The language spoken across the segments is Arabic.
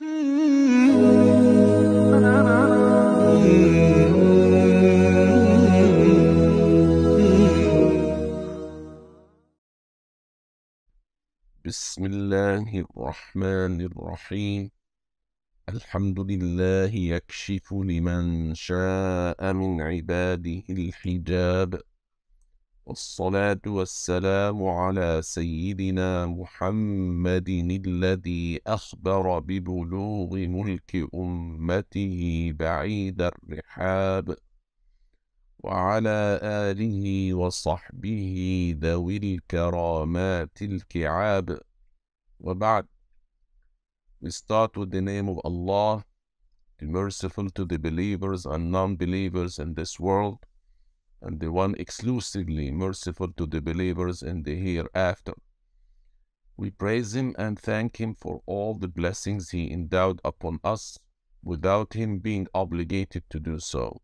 بسم الله الرحمن الرحيم الحمد لله يكشف لمن شاء من عباده الحجاب والصلاة والسلام على سيدنا محمد الذي أخبر ببلوغ ملك أمته بعيد الرحاب وعلى آله وصحبه ذوي الكرامات الكعاب وبعد We start with the name of Allah, the merciful to the believers and non-believers in this world. and the one exclusively merciful to the believers in the hereafter. We praise Him and thank Him for all the blessings He endowed upon us without Him being obligated to do so.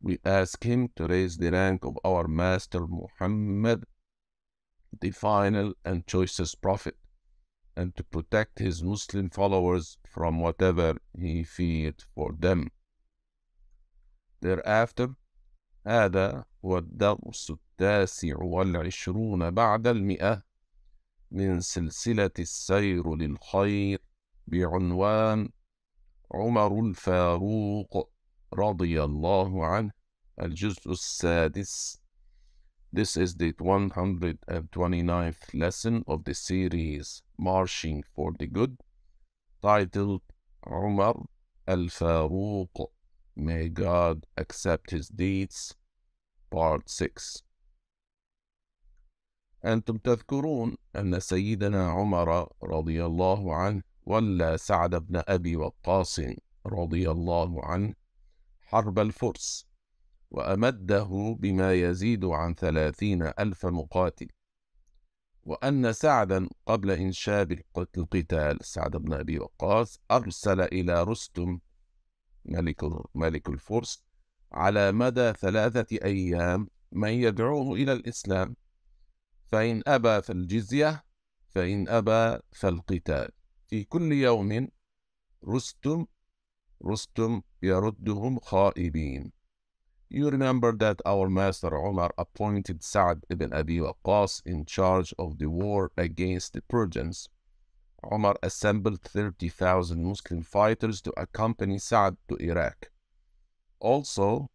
We ask Him to raise the rank of our Master Muhammad, the final and choicest Prophet, and to protect His Muslim followers from whatever He feared for them. Thereafter, هذا هو الدرس التاسع والعشرون بعد المئة من سلسلة السير للخير بعنوان عمر الفاروق رضي الله عنه الجزء السادس This is the 129th lesson of the series Marching for the Good titled عمر الفاروق May God accept his deeds Part 6 أنتم تذكرون أن سيدنا عمر رضي الله عنه ولا سعد بن أبي وقاص رضي الله عنه حرب الفرس وأمده بما يزيد عن ثلاثين ألف مقاتل وأن سعدا قبل إنشاء القتال سعد بن أبي وقاص أرسل إلى رستم ملك ملك الفرس على مدى ثلاثة أيام من يدعوه إلى الإسلام فإن أبى فالجزية فإن أبى فالقتال في كل يوم رستم رستم يردهم خائبين You remember that our master Omar appointed Sa'd ibn Abi Waqqas in charge of the war against the Persians Omar assembled 30,000 Muslim fighters to accompany Saad to Iraq. Also,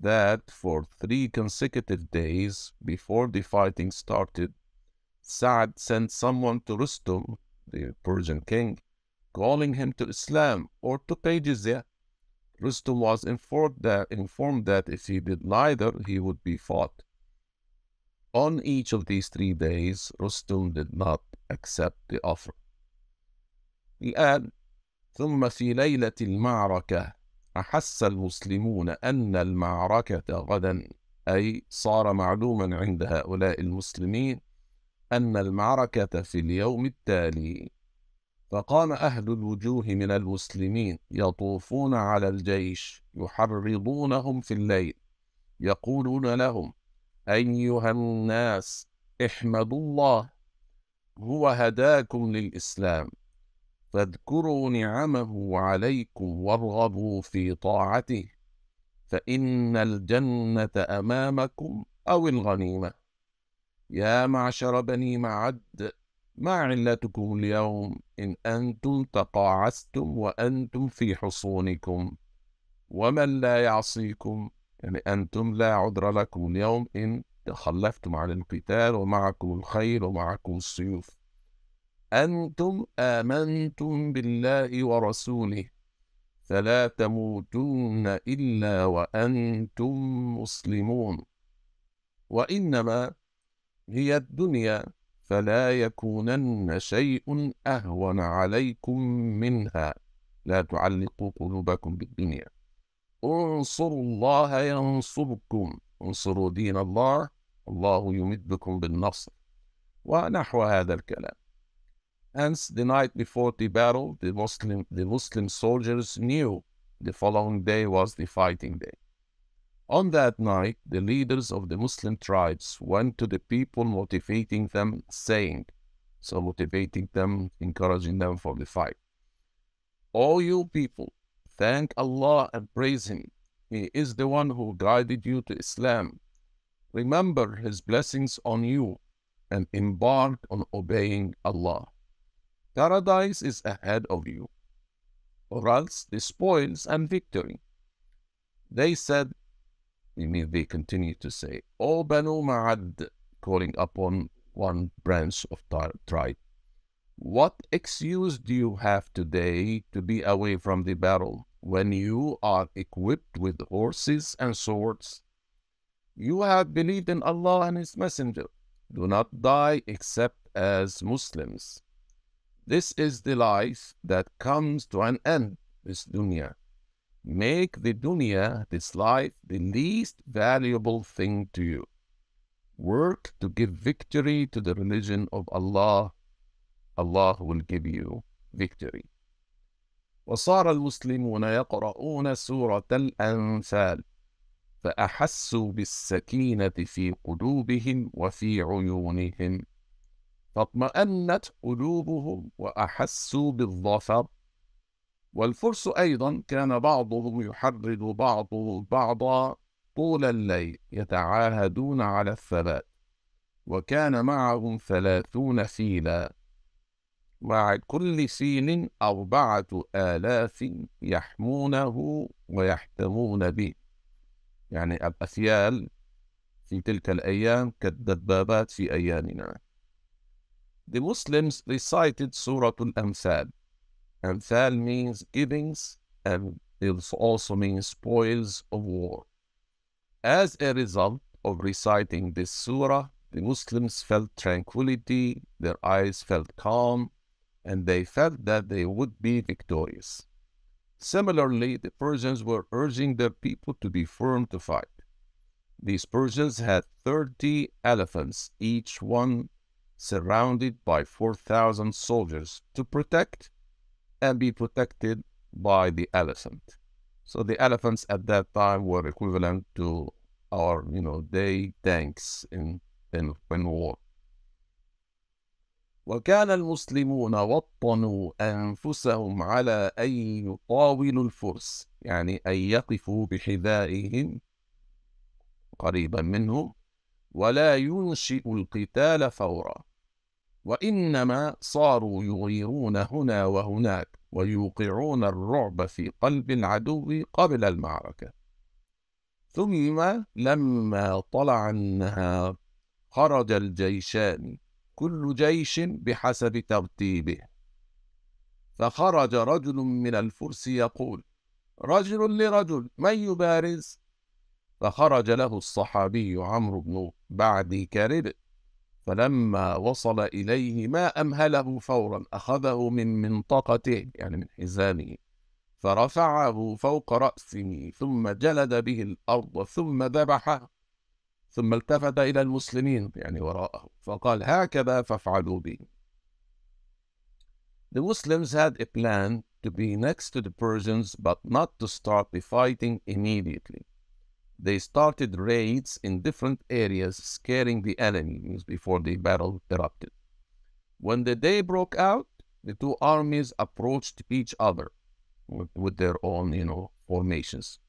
that for three consecutive days before the fighting started, Saad sent someone to Rustum, the Persian king, calling him to Islam or to pay jizya. Rustum was informed that, informed that if he did neither, he would be fought. On each of these three days, Rustum did not accept the offer. الآن ثم في ليلة المعركة أحس المسلمون أن المعركة غدا أي صار معلوما عند هؤلاء المسلمين أن المعركة في اليوم التالي فقام أهل الوجوه من المسلمين يطوفون على الجيش يحرضونهم في الليل يقولون لهم أيها الناس احمدوا الله هو هداكم للإسلام فاذكروا نعمه عليكم وارغبوا في طاعته فإن الجنة أمامكم أو الغنيمة يا معشر بني معد ما علتكم اليوم إن أنتم تقاعستم وأنتم في حصونكم ومن لا يعصيكم يعني أنتم لا عذر لكم اليوم إن تخلفتم عن القتال ومعكم الخيل ومعكم السيوف أنتم آمنتم بالله ورسوله فلا تموتون إلا وأنتم مسلمون وإنما هي الدنيا فلا يكونن شيء أهون عليكم منها لا تعلقوا قلوبكم بالدنيا انصروا الله ينصركم انصروا دين الله الله يمدكم بالنصر ونحو هذا الكلام Hence, the night before the battle, the Muslim, the Muslim soldiers knew the following day was the fighting day. On that night, the leaders of the Muslim tribes went to the people, motivating them, saying, so motivating them, encouraging them for the fight. All you people, thank Allah and praise Him. He is the one who guided you to Islam. Remember His blessings on you and embark on obeying Allah. Paradise is ahead of you, or else the spoils and victory. They said, I mean they continued to say, O oh, Banu Ma'ad, calling upon one branch of tribe. What excuse do you have today to be away from the battle when you are equipped with horses and swords? You have believed in Allah and His Messenger. Do not die except as Muslims. This is the life that comes to an end, this dunya. Make the dunya, this life, the least valuable thing to you. Work to give victory to the religion of Allah. Allah will give you victory. وصار المسلمون يقرؤون سورة الأنفال فأحسوا بالسكينة في قلوبهم وفي عيونهم فاطمأنت قلوبهم وأحسوا بالظفر والفرس أيضا كان بعضهم يحرد بعضه بعضا طول الليل يتعاهدون على الثبات وكان معهم ثلاثون فيلا مع كل فيل أربعة آلاف يحمونه ويحتمون به يعني الأفيال في تلك الأيام كالدبابات في أيامنا the Muslims recited Surah Al-Amthal. Amthal means givings and it also means spoils of war. As a result of reciting this surah, the Muslims felt tranquility, their eyes felt calm, and they felt that they would be victorious. Similarly, the Persians were urging their people to be firm to fight. These Persians had 30 elephants, each one surrounded by 4,000 soldiers to protect and be protected by the elephant. So the elephants at that time were equivalent to our, you know, day tanks in, in, in war. وكان المسلمون وطنوا أنفسهم على أن يطاولوا الفرس يعني أن يقفوا بحذائهم قريبا منهم ولا ينشئ القتال فورا وإنما صاروا يغيرون هنا وهناك ويوقعون الرعب في قلب العدو قبل المعركة ثم لما طلع النهار خرج الجيشان كل جيش بحسب ترتيبه فخرج رجل من الفرس يقول رجل لرجل من يبارز فخرج له الصحابي عمرو بن بعد كرب فلما وصل إليه ما أمهله فورا أخذه من منطقته يعني من حزامه فرفعه فوق رأسه ثم جلد به الأرض ثم ذبحه ثم التفت إلى المسلمين يعني وراءه فقال هكذا فافعلوا بي The Muslims had a plan to be next to the Persians but not to start the fighting immediately. They started raids in different areas, scaring the enemies before the battle erupted. When the day broke out, the two armies approached each other with, with their own, you know, formations.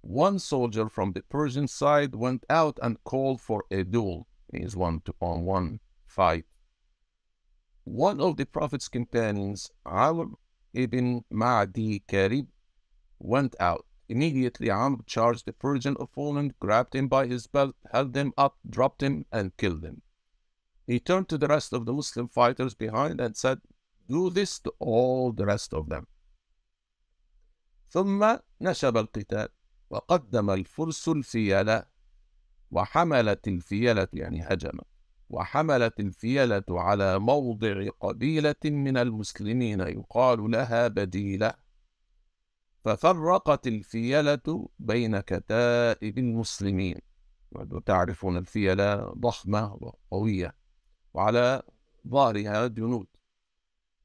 One soldier from the Persian side went out and called for a duel, his one to one fight. One of the Prophet's companions, al ibn Ma'di Karib, went out Immediately Amr charged the Persian opponent, grabbed him by his belt, held him up, dropped him, and killed him. He turned to the rest of the Muslim fighters behind and said, Do this to all the rest of them. ثم نشب القتال وقدم الفرس الفيلة وحملت الفيلة يعني هجم وحملت الفيلة على موضع قبيلة من المسلمين يقال لها بديلة ففرقت الفيلة بين كتائب المسلمين وتعرفون الفيلة ضخمة وقوية وعلى ظهرها جنود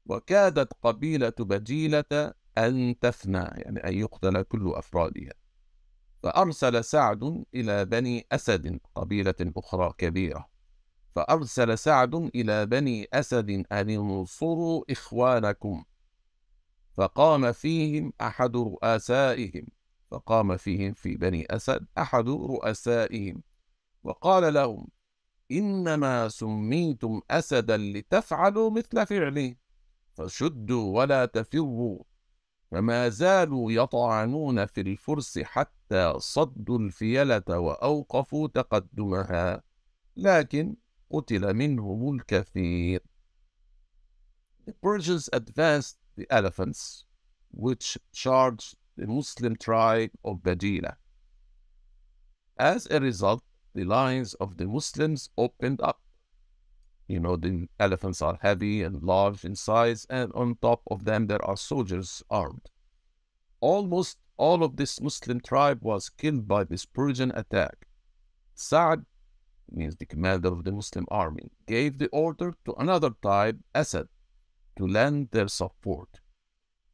وكادت قبيلة بجيلة أن تفنى يعني أن يقتل كل أفرادها فأرسل سعد إلى بني أسد قبيلة أخرى كبيرة فأرسل سعد إلى بني أسد أن انصروا إخوانكم فقام فيهم أحد رؤسائهم فقام فيهم في بني أسد أحد رؤسائهم وقال لهم إنما سميتم أسدا لتفعلوا مثل فعله فشدوا ولا تفروا فما زالوا يطعنون في الفرس حتى صدوا الفيلة وأوقفوا تقدمها لكن قتل منهم الكثير The Persians advanced the elephants, which charged the Muslim tribe of Badina. As a result, the lines of the Muslims opened up. You know, the elephants are heavy and large in size, and on top of them, there are soldiers armed. Almost all of this Muslim tribe was killed by this Persian attack. Sa'd, means the commander of the Muslim army, gave the order to another tribe, Asad, to lend their support.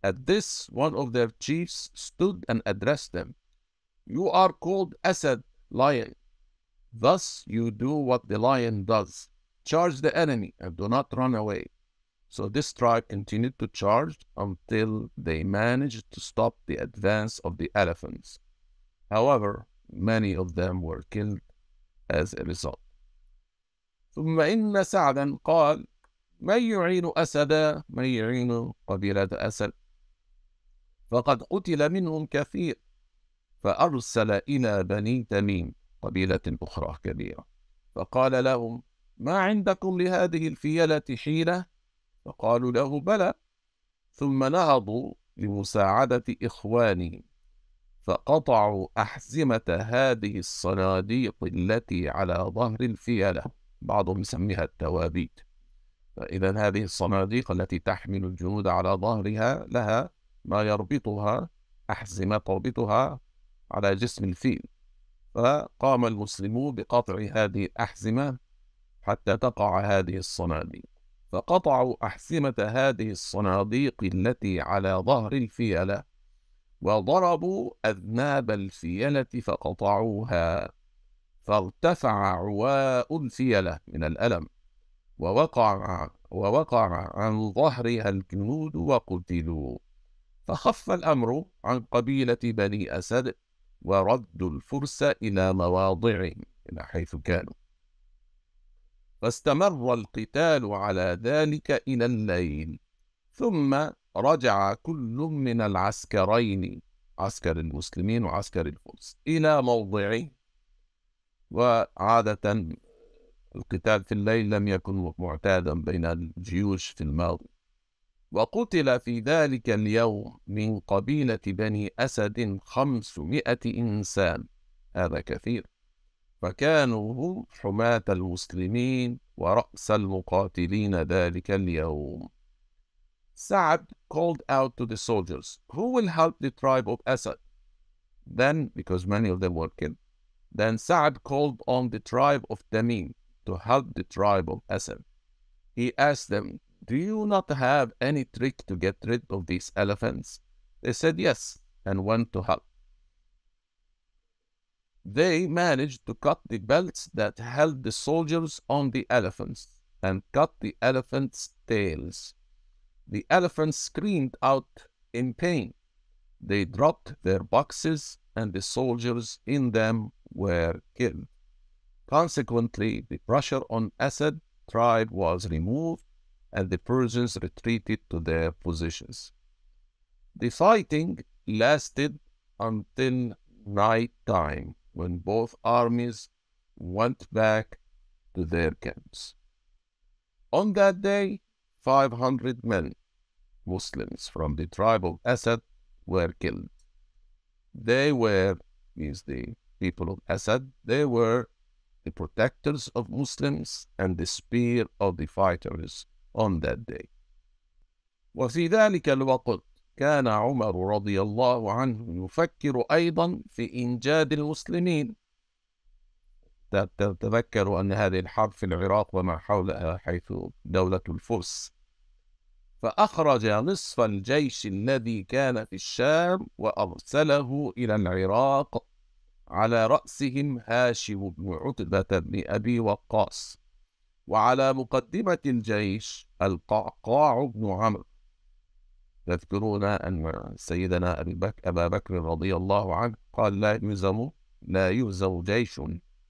At this, one of their chiefs stood and addressed them. You are called Asad, lion. Thus you do what the lion does. Charge the enemy and do not run away. So this tribe continued to charge until they managed to stop the advance of the elephants. However, many of them were killed as a result. ثم إن سعدا قال من يعين أسدا من يعين قبيلة أسد فقد قتل منهم كثير فأرسل إلى بني تميم قبيلة أخرى كبيرة فقال لهم ما عندكم لهذه الفيلة حيلة فقالوا له بلى ثم نهضوا لمساعدة إخوانهم فقطعوا أحزمة هذه الصناديق التي على ظهر الفيلة بعضهم يسميها التوابيت إذا هذه الصناديق التي تحمل الجنود على ظهرها لها ما يربطها أحزمة تربطها على جسم الفيل فقام المسلمون بقطع هذه الأحزمة حتى تقع هذه الصناديق فقطعوا أحزمة هذه الصناديق التي على ظهر الفيلة وضربوا أذناب الفيلة فقطعوها فارتفع عواء الفيلة من الألم ووقع ووقع عن ظهرها الجنود وقتلوا فخف الأمر عن قبيلة بني أسد وردوا الفرس إلى مواضعهم إلى حيث كانوا فاستمر القتال على ذلك إلى الليل ثم رجع كل من العسكرين عسكر المسلمين وعسكر الفرس إلى موضعه وعادة القتال في الليل لم يكن معتادا بين الجيوش في الماضي وقتل في ذلك اليوم من قبيلة بني أسد خمسمائة إنسان هذا كثير فكانوا هم حماة المسلمين ورأس المقاتلين ذلك اليوم Sa'ad called out to the soldiers, Who will help the tribe of Asad? Then, because many of them were killed, then Sa'ad called on the tribe of Tamim, to help the tribe of Asam. He asked them, Do you not have any trick to get rid of these elephants? They said yes and went to help. They managed to cut the belts that held the soldiers on the elephants and cut the elephants' tails. The elephants screamed out in pain. They dropped their boxes and the soldiers in them were killed. Consequently, the pressure on Assad tribe was removed and the Persians retreated to their positions. The fighting lasted until night time when both armies went back to their camps. On that day, 500 men, Muslims from the tribe of Assad, were killed. They were, means the people of Assad, they were the protectors of Muslims and the spear of the fighters on that day. وفي ذلك الوقت كان عمر رضي الله عنه يفكر أيضا في إنجاد المسلمين تذكروا أن هذه الحرب في العراق وما حولها حيث دولة الفرس فأخرج نصف الجيش الذي كان في الشام وأرسله إلى العراق على رأسهم هاشم بن عتبة بن أبي وقاص وعلى مقدمة الجيش القعقاع بن عمرو تذكرون أن سيدنا أبي بك أبا بكر رضي الله عنه قال لا يهزم لا يهزم جيش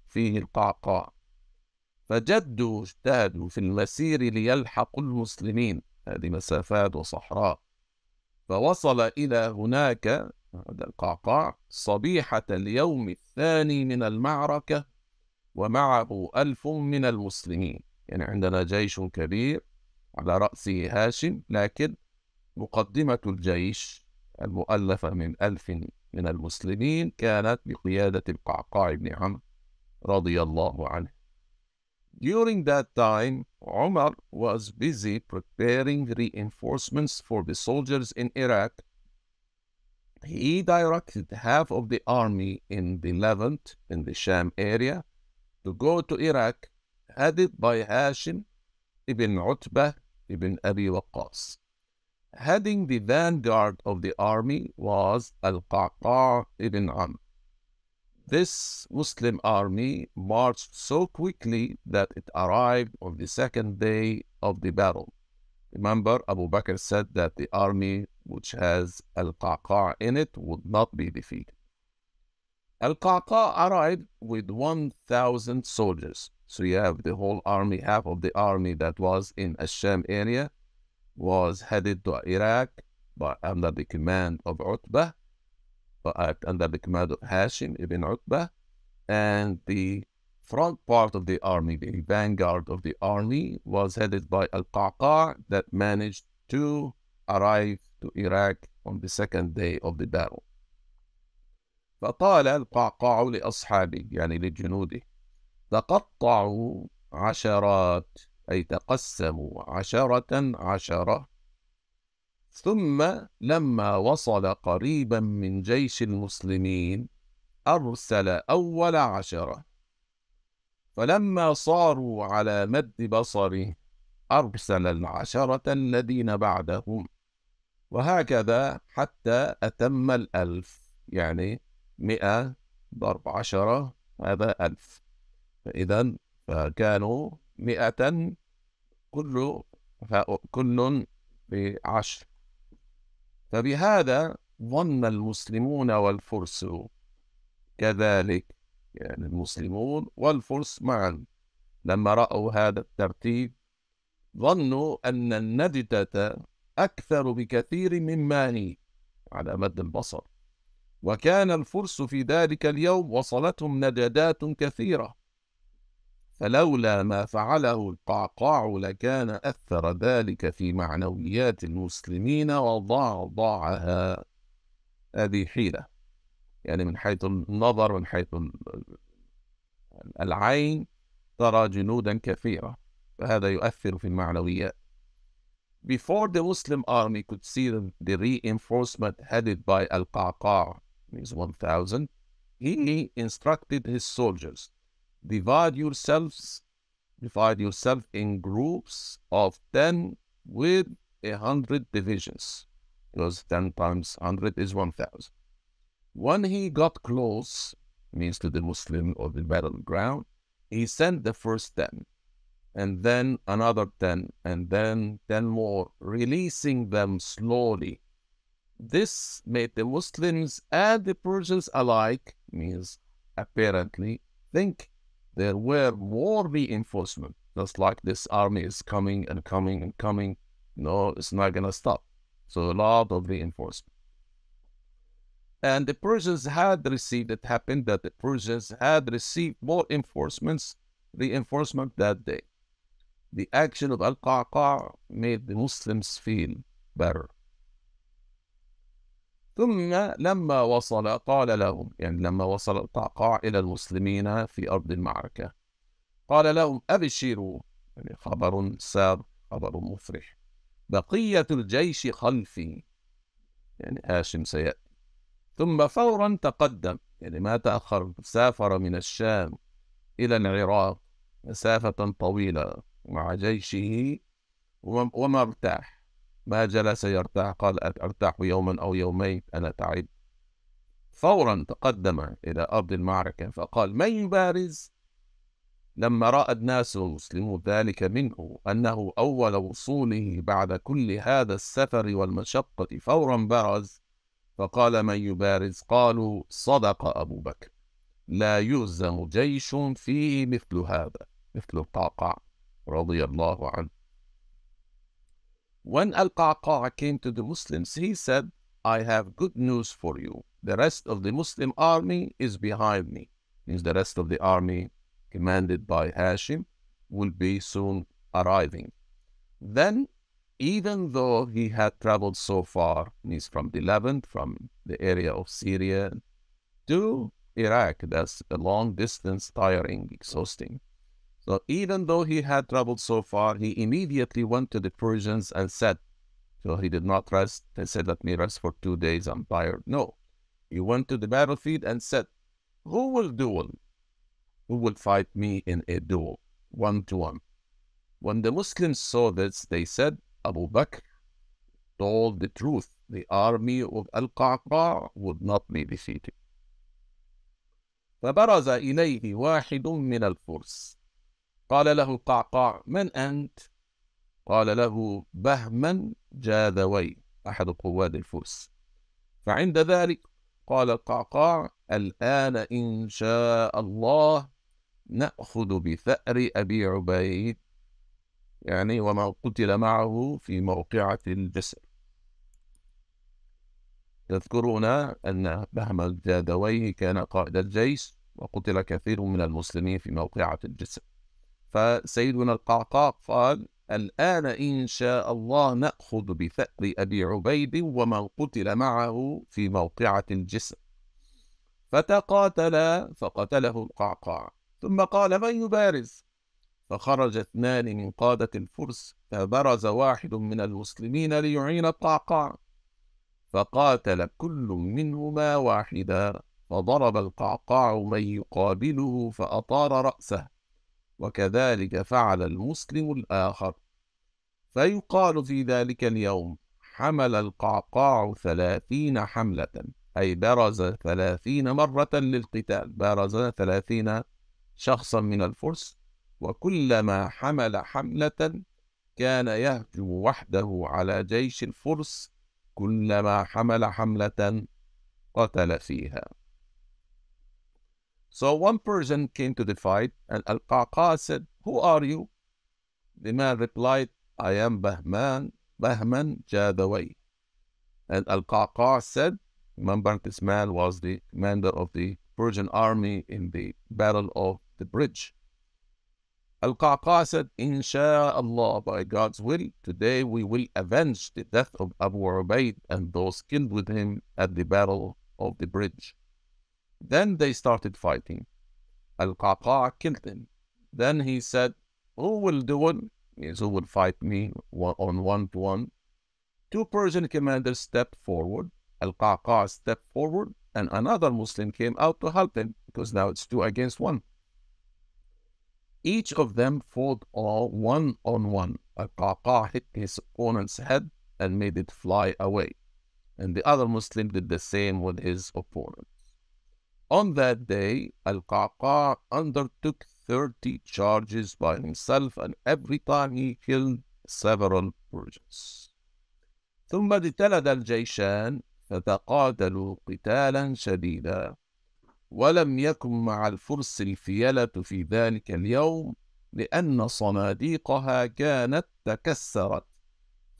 فيه القعقاع فجدوا اجتهدوا في المسير ليلحقوا المسلمين هذه مسافات وصحراء فوصل إلى هناك هذا القعقاع صبيحة اليوم الثاني من المعركة ومعه ألف من المسلمين يعني عندنا جيش كبير على رأسه هاشم لكن مقدمة الجيش المؤلفة من ألف من المسلمين كانت بقيادة القعقاع بن عمرو رضي الله عنه. During that time, عمر was busy preparing reinforcements for the soldiers in Iraq he directed half of the army in the Levant, in the Sham area, to go to Iraq, headed by Hashim ibn Utbah ibn Abi Waqqas. Heading the vanguard of the army was Al-Qaqa ibn Amr. This Muslim army marched so quickly that it arrived on the second day of the battle. Remember, Abu Bakr said that the army which has Al-Qaqa in it would not be defeated. Al-Qaqa arrived with 1,000 soldiers. So you have the whole army, half of the army that was in Asham area was headed to Iraq by, under the command of Utbah, but uh, under the command of Hashim ibn Utbah, and the front part of the army, the vanguard of the army, was headed by Al-Qa'qa that managed to arrive to Iraq on the second day of the battle. فقال القعقاع لأصحابه يعني لجنوده تقطعوا عشرات أي تقسموا عشرة عشرة ثم لما وصل قريبا من جيش المسلمين أرسل أول عشرة فلما صاروا على مد بصره أرسل العشرة الذين بعدهم وهكذا حتى أتم الألف يعني مئة ضرب عشرة هذا ألف فإذا فكانوا مئة كل كل بعشر فبهذا ظن المسلمون والفرس كذلك يعني المسلمون والفرس معا لما رأوا هذا الترتيب ظنوا أن النجدة أكثر بكثير مما هي على مد البصر وكان الفرس في ذلك اليوم وصلتهم نجدات كثيرة فلولا ما فعله القعقاع لكان أثر ذلك في معنويات المسلمين وضعضعها هذه حيلة يعني من حيث النظر من حيث العين ترى جنودا كثيرة فهذا يؤثر في المعنويات Before the Muslim army could see the reinforcement headed by Al-Qa'qa, his 1000, he instructed his soldiers, divide yourselves, divide yourself in groups of 10 with 100 divisions, because 10 times 100 is 1000. When he got close, means to the Muslim or the battleground, he sent the first 10 and then another 10 and then 10 more, releasing them slowly. This made the Muslims and the Persians alike, means apparently, think there were more reinforcements. Just like this army is coming and coming and coming. No, it's not going to stop. So a lot of reinforcement. And the Persians had received, it happened that the Persians had received more enforcements, reinforcement that day. The action of Al-Qa'qa' made the Muslims feel better. ثم لما وصل قال لهم يعني لما وصل القعقاع إلى المسلمين في أرض المعركة قال لهم أبشروا يعني خبر سار خبر مفرح بقية الجيش خلفي يعني هاشم سيأتي ثم فورا تقدم يعني ما تأخر سافر من الشام إلى العراق مسافة طويلة مع جيشه وما ارتاح ما جلس يرتاح قال أرتاح يوما أو يومين أنا تعب فورا تقدم إلى أرض المعركة فقال من يبارز لما رأى الناس المسلمون ذلك منه أنه أول وصوله بعد كل هذا السفر والمشقة فورا برز فقال من يبارز قالوا صدق أبو بكر لا يهزم جيش فيه مثل هذا مثل القعقاع رضي الله عنه When al qaqa came to the Muslims, he said, I have good news for you. The rest of the Muslim army is behind me. Means the rest of the army commanded by Hashim will be soon arriving. Then even though he had traveled so far, he's from the Levant, from the area of Syria to Iraq. That's a long distance, tiring, exhausting. So even though he had traveled so far, he immediately went to the Persians and said, so he did not rest. and said, let me rest for two days. I'm tired. No, he went to the battlefield and said, who will duel? Who will fight me in a duel? One to one. When the Muslims saw this, they said, Abu Bakr told the truth. The army of Al-Qa'qa would not be defeated. فبرز إليه واحد من الفرس قال له القعقاع من أنت؟ قال له بهمن جاذوي أحد قواد الفرس فعند ذلك قال القعقاع الآن إن شاء الله نأخذ بثأر أبي عبيد يعني وما قتل معه في موقعة الجسر يذكرون أن بهم الجادويه كان قائد الجيش وقتل كثير من المسلمين في موقعة الجسر فسيدنا القعقاع قال الآن إن شاء الله نأخذ بثأر أبي عبيد ومن قتل معه في موقعة الجسر فتقاتلا فقتله القعقاع ثم قال من يبارز فخرج اثنان من قادة الفرس فبرز واحد من المسلمين ليعين القعقاع فقاتل كل منهما واحدا فضرب القعقاع من يقابله فأطار رأسه وكذلك فعل المسلم الآخر فيقال في ذلك اليوم حمل القعقاع ثلاثين حملة أي برز ثلاثين مرة للقتال برز ثلاثين شخصا من الفرس وكلما حمل حملة كان يهجم وحده على جيش الفرس كلما حمل حملة قتل فيها. So one person came to the fight and Al-Qaqa said, Who are you? The man replied, I am Bahman, Bahman Jadawai. And Al-Qaqa said, remember this man was the commander of the Persian army in the Battle of the Bridge. Al-Qa'qa said, Insha'Allah, by God's will, today we will avenge the death of Abu Ubaid and those killed with him at the Battle of the Bridge. Then they started fighting. Al-Qa'qa killed him. Then he said, Who will do it? Means who will fight me on one-to-one? -one. Two Persian commanders stepped forward. Al-Qa'qa stepped forward, and another Muslim came out to help him, because now it's two against one. Each of them fought all one on one. A Qaqa hit his opponent's head and made it fly away. And the other Muslim did the same with his opponent. On that day, Al Qaqa undertook 30 charges by himself, and every time he killed several Persians. ثم اجتلد الجيشان فتقاتلوا قتالا شديدا ولم يكن مع الفرس الفيلة في ذلك اليوم لأن صناديقها كانت تكسرت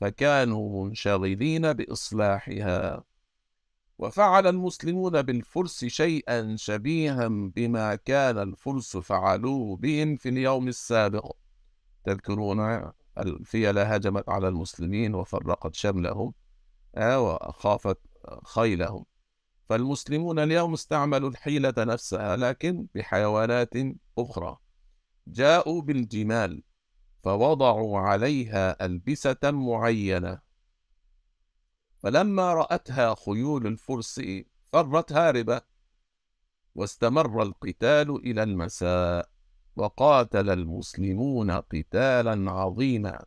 فكانوا منشغلين بإصلاحها وفعل المسلمون بالفرس شيئا شبيها بما كان الفرس فعلوه بهم في اليوم السابق تذكرون الفيلة هجمت على المسلمين وفرقت شملهم آه، وأخافت خيلهم فالمسلمون اليوم استعملوا الحيلة نفسها لكن بحيوانات أخرى جاءوا بالجمال فوضعوا عليها ألبسة معينة فلما رأتها خيول الفرس فرت هاربة واستمر القتال إلى المساء وقاتل المسلمون قتالا عظيما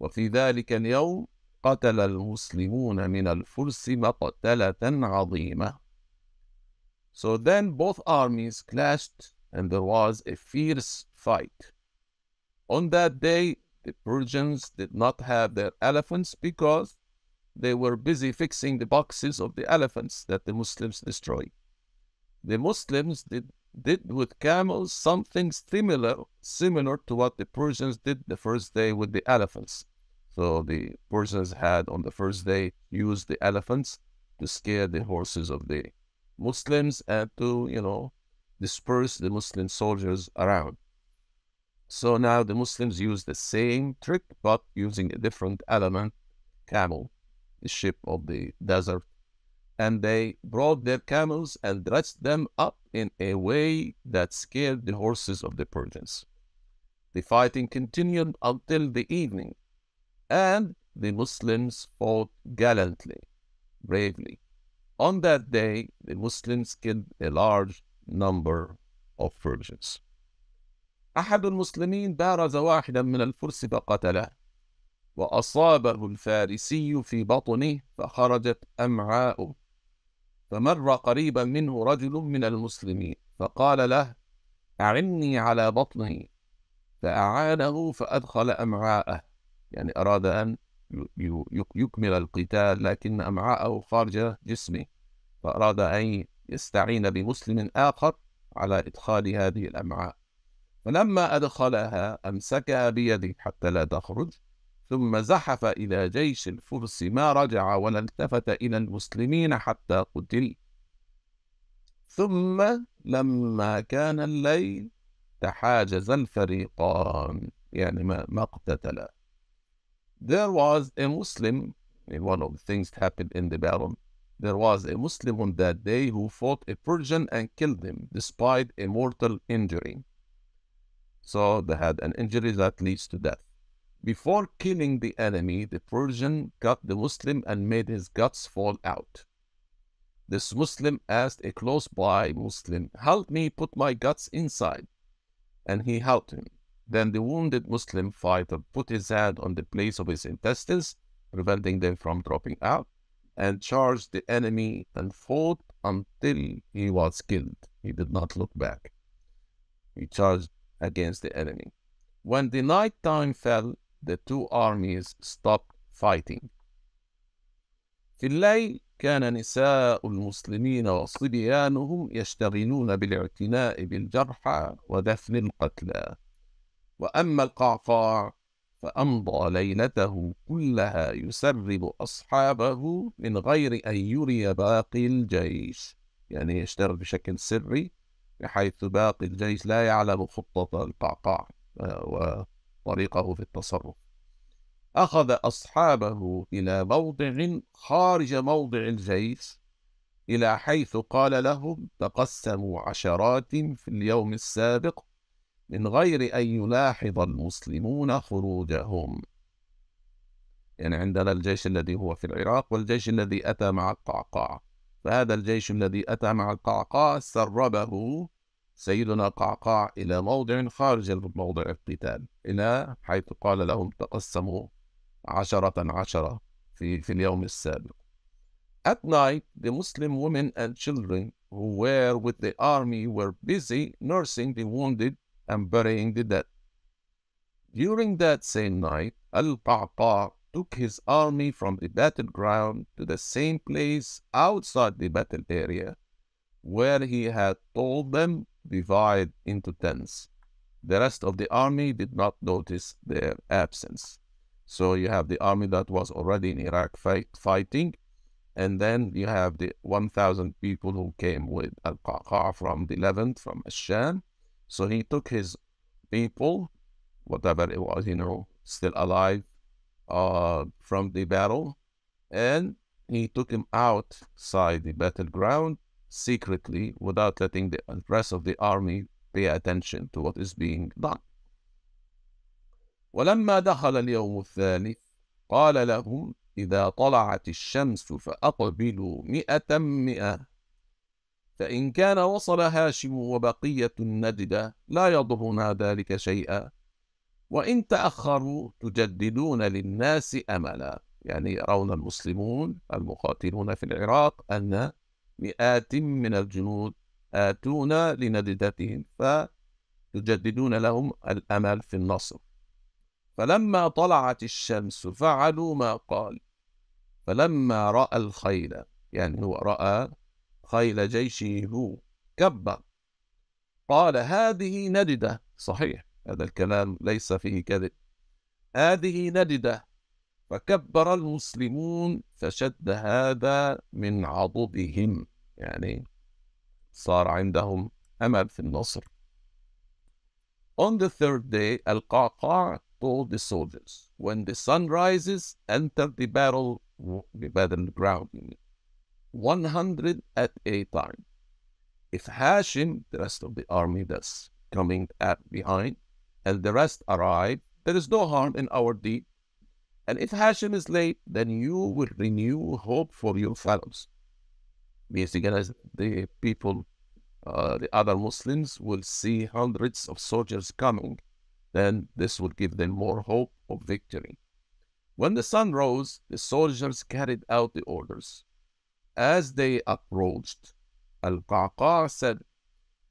وفي ذلك اليوم قتل المسلمون من الفرس مقتلة عظيمة. So then both armies clashed and there was a fierce fight. On that day, the Persians did not have their elephants because they were busy fixing the boxes of the elephants that the Muslims destroyed. The Muslims did, did with camels something similar, similar to what the Persians did the first day with the elephants. So the Persians had on the first day used the elephants to scare the horses of the Muslims and to, you know, disperse the Muslim soldiers around. So now the Muslims used the same trick, but using a different element, camel, the ship of the desert. And they brought their camels and dressed them up in a way that scared the horses of the Persians. The fighting continued until the evening, and the Muslims fought gallantly, bravely. On that day, the Muslims killed a large number of Persians. أحد المسلمين بارز واحدا من الفرس فقتله وأصابه الفارسي في بطنه فخرجت أمعاؤه فمر قريبا منه رجل من المسلمين فقال له أعني على بطنه فأعانه فأدخل أمعاءه يعني أراد أن يكمل القتال لكن أمعاءه خارج جسمه فأراد أن يستعين بمسلم آخر على إدخال هذه الأمعاء فلما أدخلها أمسكها بيده حتى لا تخرج ثم زحف إلى جيش الفرس ما رجع ولا التفت إلى المسلمين حتى قتل ثم لما كان الليل تحاجز الفريقان يعني ما اقتتلا there was a Muslim, one of the things that happened in the battle, there was a Muslim on that day who fought a Persian and killed him despite a mortal injury. So they had an injury that leads to death. Before killing the enemy, the Persian cut the Muslim and made his guts fall out. This Muslim asked a close by Muslim, Help me put my guts inside. And he helped him. Then the wounded Muslim fighter put his hand on the place of his intestines, preventing them from dropping out, and charged the enemy and fought until he was killed. He did not look back. He charged against the enemy. When the night time fell, the two armies stopped fighting. في الليل كان نساء المسلمين وصبيانهم يشتغلون بالاعتناء بالجرحى ودفن القتلى وأما القعقاع فأمضى ليلته كلها يسرب أصحابه من غير أن يري باقي الجيش يعني يشتغل بشكل سري بحيث باقي الجيش لا يعلم خطة القعقاع آه، وطريقه في التصرف أخذ أصحابه إلى موضع خارج موضع الجيش إلى حيث قال لهم تقسموا عشرات في اليوم السابق من غير أن يلاحظ المسلمون خروجهم يعني عندنا الجيش الذي هو في العراق والجيش الذي أتى مع القعقاع فهذا الجيش الذي أتى مع القعقاع سربه سيدنا قعقاع إلى موضع خارج موضع القتال إلى حيث قال لهم تقسموا عشرة عشرة في, في اليوم السابق At night, the Muslim women and children who were with the army were busy nursing the wounded and burying the dead. During that same night, Al-Qa'qa took his army from the battleground to the same place outside the battle area where he had told them divide into tents. The rest of the army did not notice their absence. So you have the army that was already in Iraq fight, fighting, and then you have the 1,000 people who came with Al-Qaqa from the Levant, from Ash-Sham, so he took his people, whatever it was, you know, still alive uh, from the battle, and he took him outside the battleground secretly without letting the rest of the army pay attention to what is being done. ولما دخل اليوم الثالث قال لهم إذا طلعت الشمس فأقبلوا مئة مئة فإن كان وصل هاشم وبقية الندلة لا يضرنا ذلك شيئا وإن تأخروا تجددون للناس أملا يعني يرون المسلمون المقاتلون في العراق أن مئات من الجنود آتون لنددتهم فتجددون لهم الأمل في النصر فلما طلعت الشمس فعلوا ما قال فلما رأى الخيل يعني هو رأى خيل جيشه كبر قال هذه نجدة صحيح هذا الكلام ليس فيه كذب هذه نجدة فكبر المسلمون فشد هذا من عضدهم يعني صار عندهم أمل في النصر On the third day, القعقاع told the soldiers, when the sun rises, enter the battle, the battle ground. 100 at a time. If Hashim, the rest of the army that's coming at behind, and the rest arrive, there is no harm in our deed. And if Hashim is late, then you will renew hope for your fellows. Means again, the people, uh, the other Muslims will see hundreds of soldiers coming. Then this will give them more hope of victory. When the sun rose, the soldiers carried out the orders as they approached, Al Qa'qa said,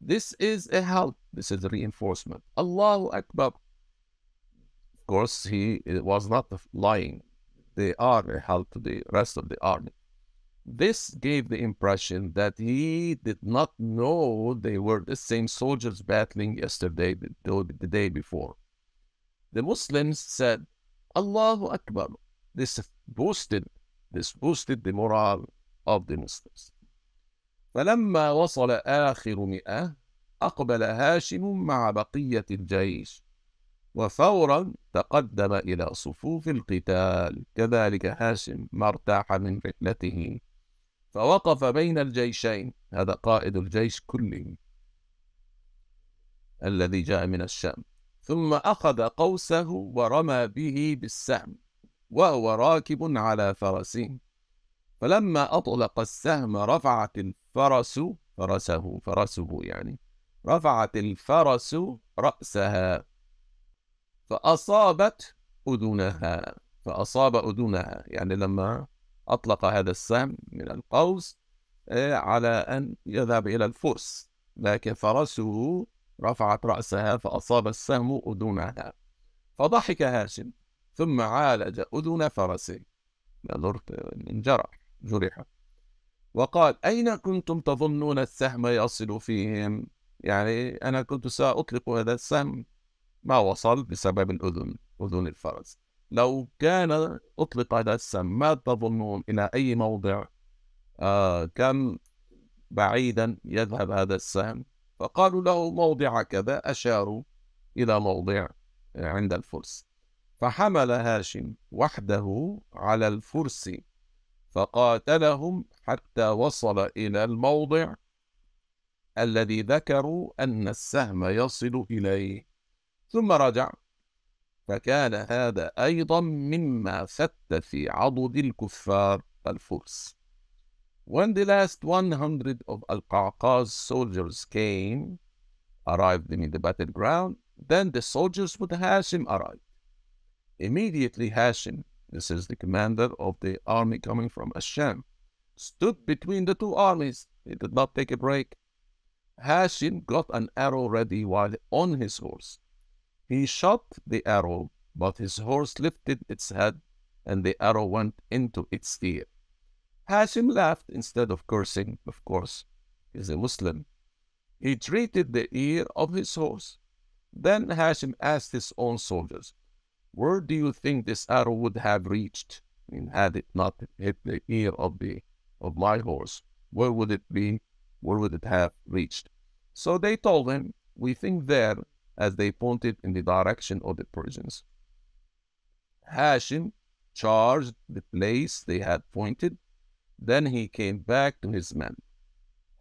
This is a help, this is reinforcement. Allahu Akbar. Of course, he was not lying. They are a help to the rest of the army. This gave the impression that he did not know they were the same soldiers battling yesterday, the day before. The Muslims said, Allahu Akbar. This boosted, this boosted the morale of the Muslims فلما وصل آخر مئة أقبل هاشم مع بقية الجيش وفورا تقدم إلى صفوف القتال كذلك هاشم ما ارتاح من رحلته فوقف بين الجيشين هذا قائد الجيش كله الذي جاء من الشام ثم أخذ قوسه ورمى به بالسهم وهو راكب على فرسه فلما أطلق السهم رفعت الفرس فرسه فرسه يعني رفعت الفرس رأسها فأصابت أذنها فأصاب أذنها يعني لما أطلق هذا السهم من القوس آه، على أن يذهب إلى الفرس لكن فرسه رفعت رأسها فأصاب السهم أذنها فضحك هاشم ثم عالج أذن فرسه لأنه انجرح جرح وقال أين كنتم تظنون السهم يصل فيهم يعني أنا كنت سأطلق هذا السهم ما وصل بسبب الأذن أذن الفرس لو كان أطلق هذا السهم ما تظنون إلى أي موضع آه كم بعيدا يذهب هذا السهم فقالوا له موضع كذا أشاروا إلى موضع عند الفرس فحمل هاشم وحده على الفرس فقاتلهم حتى وصل إلى الموضع الذي ذكروا أن السهم يصل إليه ثم رجع فكان هذا أيضا مما فت في عضد الكفار الفرس When the last 100 of Al-Qaqa's soldiers came, arrived in the battleground, then the soldiers with Hashim arrived. Immediately Hashim This is the commander of the army coming from Asham. Stood between the two armies. He did not take a break. Hashim got an arrow ready while on his horse. He shot the arrow, but his horse lifted its head and the arrow went into its ear. Hashim laughed instead of cursing, of course. He's a Muslim. He treated the ear of his horse. Then Hashim asked his own soldiers, where do you think this arrow would have reached I mean, had it not hit the ear of the of my horse? Where would it be? Where would it have reached? So they told him, we think there, as they pointed in the direction of the Persians. Hashim charged the place they had pointed. Then he came back to his men.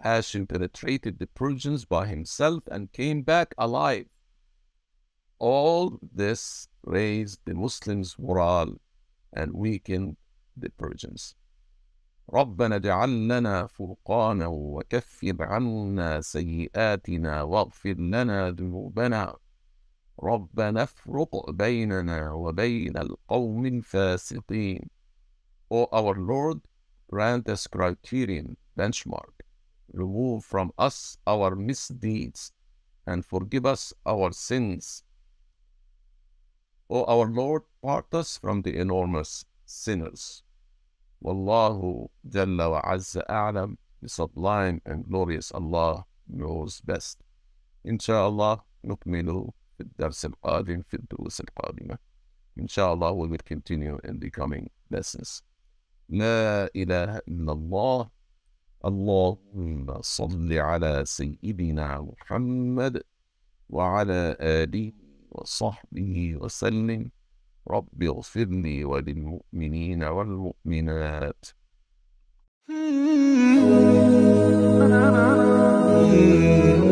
Hashim penetrated the Persians by himself and came back alive. All this raise the Muslims' morale and weaken the Persians. ربنا اجعل لنا فرقانا وكفر عنا سيئاتنا واغفر لنا ذنوبنا ربنا افرق بيننا وبين القوم الفاسقين O our Lord, grant us criterion, benchmark. Remove from us our misdeeds and forgive us our sins O our Lord, part us from the enormous sinners. Wallahu Jalla wa Azza A'lam, the sublime and glorious Allah knows best. nukminu Inshallah, نكمل في الدرس القادم في الدروس القادمة. Inshallah, we will continue in the coming lessons. لا إله إلا الله اللهم صل على سيدنا محمد وعلى آله وصحبه وسلم رب اغفر لي وللمؤمنين والمؤمنات Mm-hmm.